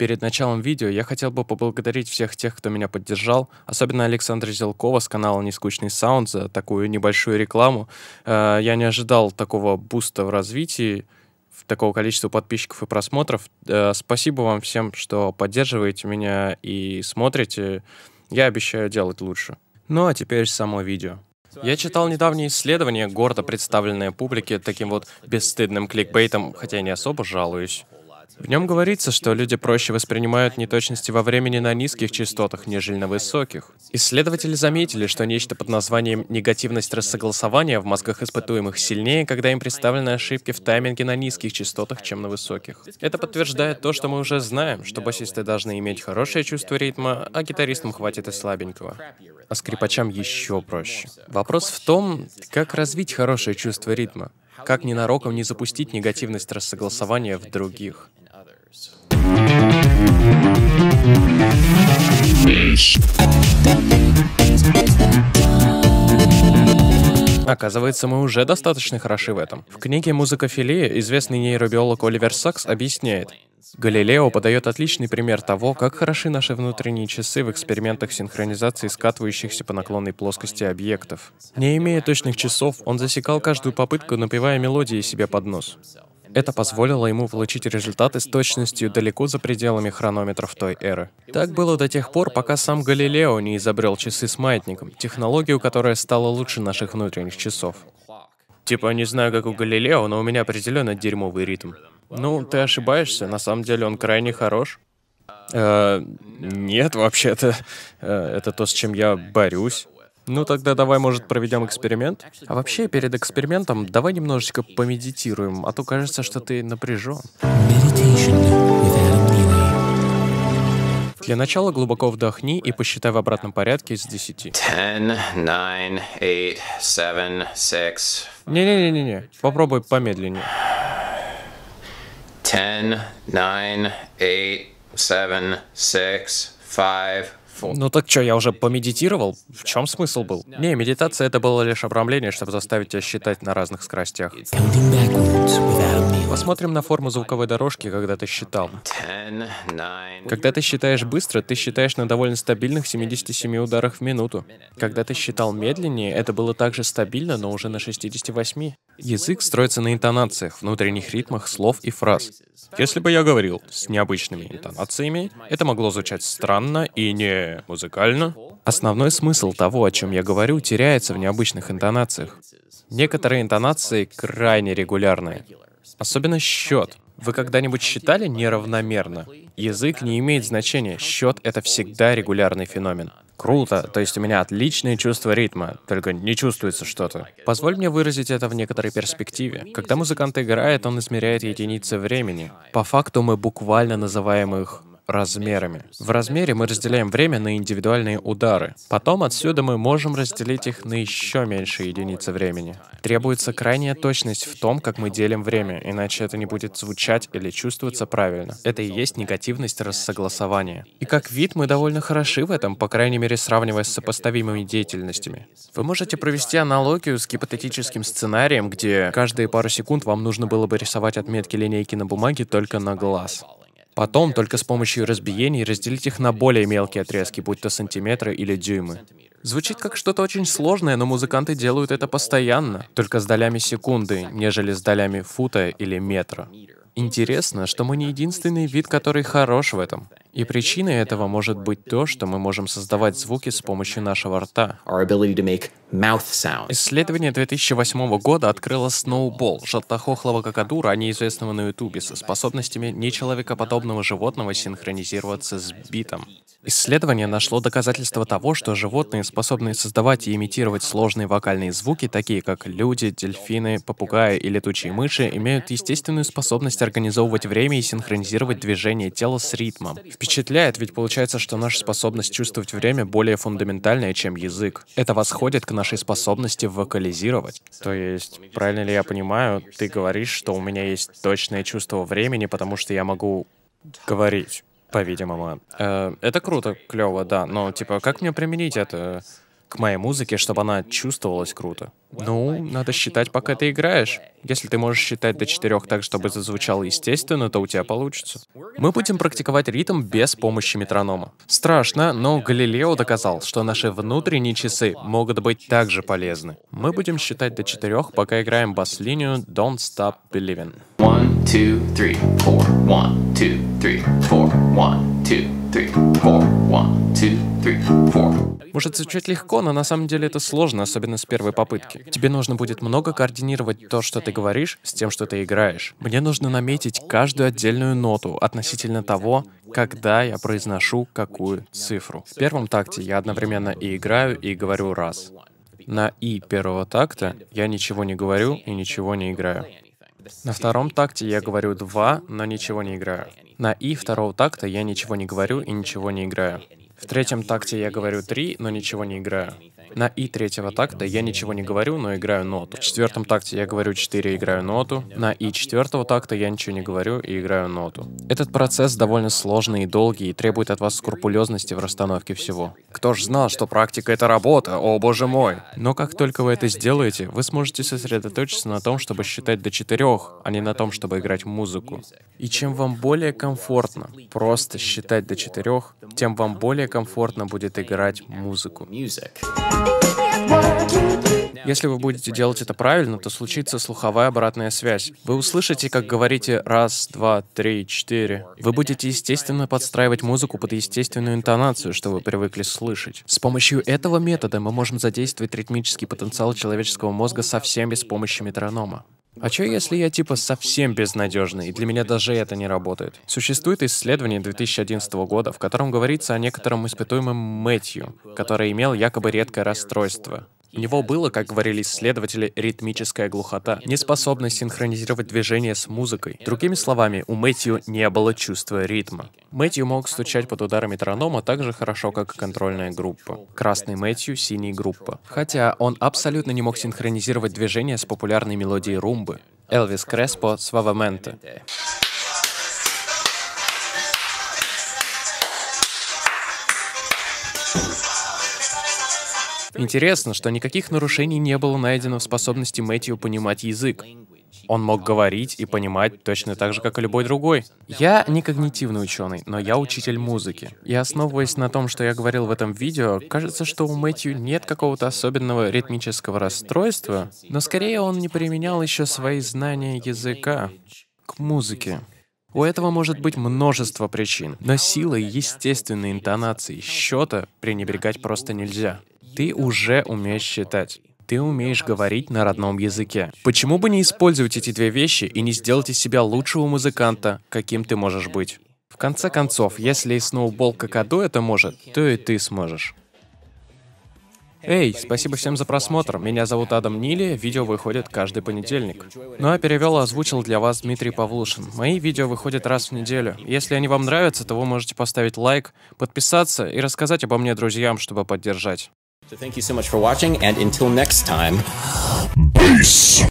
Перед началом видео я хотел бы поблагодарить всех тех, кто меня поддержал, особенно Александра Зелкова с канала «Нескучный саунд» за такую небольшую рекламу. Э, я не ожидал такого буста в развитии, такого количества подписчиков и просмотров. Э, спасибо вам всем, что поддерживаете меня и смотрите. Я обещаю делать лучше. Ну а теперь само видео. Я читал недавнее исследование, гордо представленное публике таким вот бесстыдным кликбейтом, хотя я не особо жалуюсь. В нем говорится, что люди проще воспринимают неточности во времени на низких частотах, нежели на высоких. Исследователи заметили, что нечто под названием негативность рассогласования в мозгах испытуемых сильнее, когда им представлены ошибки в тайминге на низких частотах, чем на высоких. Это подтверждает то, что мы уже знаем, что басисты должны иметь хорошее чувство ритма, а гитаристам хватит и слабенького. А скрипачам еще проще. Вопрос в том, как развить хорошее чувство ритма. Как ненароком не запустить негативность рассогласования в других years. Оказывается, мы уже достаточно хороши в этом. В книге «Музыка «Музыкофилия» известный нейробиолог Оливер Сакс объясняет, Галилео подает отличный пример того, как хороши наши внутренние часы в экспериментах синхронизации скатывающихся по наклонной плоскости объектов. Не имея точных часов, он засекал каждую попытку, напевая мелодии себе под нос. Это позволило ему получить результаты с точностью далеко за пределами хронометров той эры. Так было до тех пор, пока сам Галилео не изобрел часы с маятником, технологию, которая стала лучше наших внутренних часов. Типа, не знаю, как у Галилео, но у меня определенно дерьмовый ритм. Ну, ты ошибаешься, на самом деле он крайне хорош. Э, нет, вообще-то, э, это то, с чем я борюсь. Ну тогда давай, может, проведем эксперимент? А вообще, перед экспериментом давай немножечко помедитируем, а то кажется, что ты напряжен. Для начала глубоко вдохни и посчитай в обратном порядке с 10. 10, Не-не-не-не, попробуй помедленнее. 10, 9, 8, 7, 6, 5, Фу. Ну так что, я уже помедитировал? В чем смысл был? Не, медитация это было лишь обрамление, чтобы заставить тебя считать на разных скоростях. Посмотрим на форму звуковой дорожки, когда ты считал. Когда ты считаешь быстро, ты считаешь на довольно стабильных 77 ударах в минуту. Когда ты считал медленнее, это было также стабильно, но уже на 68. Язык строится на интонациях, внутренних ритмах слов и фраз. Если бы я говорил с необычными интонациями, это могло звучать странно и не музыкально. Основной смысл того, о чем я говорю, теряется в необычных интонациях. Некоторые интонации крайне регулярные. Особенно счет. Вы когда-нибудь считали неравномерно? Язык не имеет значения, счет — это всегда регулярный феномен круто, то есть у меня отличное чувство ритма, только не чувствуется что-то. Позволь мне выразить это в некоторой перспективе. Когда музыкант играет, он измеряет единицы времени. По факту мы буквально называем их размерами. В размере мы разделяем время на индивидуальные удары. Потом отсюда мы можем разделить их на еще меньше единицы времени. Требуется крайняя точность в том, как мы делим время, иначе это не будет звучать или чувствоваться правильно. Это и есть негативность рассогласования. И как вид мы довольно хороши в этом, по крайней мере сравнивая с сопоставимыми деятельностями. Вы можете провести аналогию с гипотетическим сценарием, где каждые пару секунд вам нужно было бы рисовать отметки линейки на бумаге только на глаз. Потом только с помощью разбиений разделить их на более мелкие отрезки, будь то сантиметры или дюймы. Звучит как что-то очень сложное, но музыканты делают это постоянно, только с долями секунды, нежели с долями фута или метра. Интересно, что мы не единственный вид, который хорош в этом. И причиной этого может быть то, что мы можем создавать звуки с помощью нашего рта. Исследование 2008 года открыло Сноубол, желтохохлого кокадура, неизвестного на Ютубе, со способностями нечеловекоподобного животного синхронизироваться с битом. Исследование нашло доказательство того, что животные способные создавать и имитировать сложные вокальные звуки, такие как люди, дельфины, попугаи и летучие мыши, имеют естественную способность организовывать время и синхронизировать движение тела с ритмом. В Впечатляет, ведь получается, что наша способность чувствовать время более фундаментальная, чем язык. Это восходит к нашей способности вокализировать. То есть, правильно ли я понимаю, ты говоришь, что у меня есть точное чувство времени, потому что я могу говорить, по-видимому. Э, это круто, клево, да, но типа, как мне применить это к моей музыке, чтобы она чувствовалась круто. Ну, надо считать, пока ты играешь. Если ты можешь считать до четырех так, чтобы зазвучало естественно, то у тебя получится. Мы будем практиковать ритм без помощи метронома. Страшно, но Галилео доказал, что наши внутренние часы могут быть также полезны. Мы будем считать до четырех, пока играем бас-линию Don't Stop Believing. One, two, three, four. One, two, three, four. One, two, three, four. One, two, three, four. Может звучать легко, но на самом деле это сложно, особенно с первой попытки. Тебе нужно будет много координировать то, что ты говоришь, с тем, что ты играешь. Мне нужно наметить каждую отдельную ноту относительно того, когда я произношу какую цифру. В первом такте я одновременно и играю, и говорю раз. На «и» первого такта я ничего не говорю и ничего не играю. На втором такте я говорю «два», но ничего не играю. На «и» второго такта я ничего не говорю и ничего не играю. В третьем такте я говорю три, но ничего не играю. На и третьего такта я ничего не говорю, но играю ноту. В четвертом такте я говорю 4, играю ноту. На и четвертого такта я ничего не говорю и играю ноту. Этот процесс довольно сложный и долгий и требует от вас скрупулезности в расстановке всего. Кто ж знал, что практика — это работа, о боже мой! Но как только вы это сделаете, вы сможете сосредоточиться на том, чтобы считать до четырех, а не на том, чтобы играть музыку. И чем вам более комфортно просто считать до четырех, тем вам более комфортно будет играть музыку. Если вы будете делать это правильно, то случится слуховая обратная связь. Вы услышите, как говорите «раз, два, три, четыре». Вы будете, естественно, подстраивать музыку под естественную интонацию, что вы привыкли слышать. С помощью этого метода мы можем задействовать ритмический потенциал человеческого мозга совсем без помощи метронома. А что если я типа совсем безнадежный, и для меня даже это не работает? Существует исследование 2011 года, в котором говорится о некотором испытуемом Мэтью, который имел якобы редкое расстройство. У него было, как говорили исследователи, ритмическая глухота, неспособность синхронизировать движение с музыкой. Другими словами, у Мэтью не было чувства ритма. Мэтью мог стучать под удары метронома так же хорошо, как и контрольная группа. Красный Мэтью, синий группа. Хотя он абсолютно не мог синхронизировать движение с популярной мелодией румбы. Элвис Креспо «Сваваменте». Интересно, что никаких нарушений не было найдено в способности Мэтью понимать язык. Он мог говорить и понимать точно так же, как и любой другой. Я не когнитивный ученый, но я учитель музыки. И основываясь на том, что я говорил в этом видео, кажется, что у Мэтью нет какого-то особенного ритмического расстройства, но скорее он не применял еще свои знания языка к музыке. У этого может быть множество причин, но силой естественной интонации счета пренебрегать просто нельзя. Ты уже умеешь считать. Ты умеешь говорить на родном языке. Почему бы не использовать эти две вещи и не сделать из себя лучшего музыканта, каким ты можешь быть? В конце концов, если и сноубол Кокаду это может, то и ты сможешь. Эй, спасибо всем за просмотр. Меня зовут Адам Нили, видео выходит каждый понедельник. Ну а перевел и озвучил для вас Дмитрий Павлушин. Мои видео выходят раз в неделю. Если они вам нравятся, то вы можете поставить лайк, подписаться и рассказать обо мне друзьям, чтобы поддержать. So thank you so much for watching, and until next time, peace!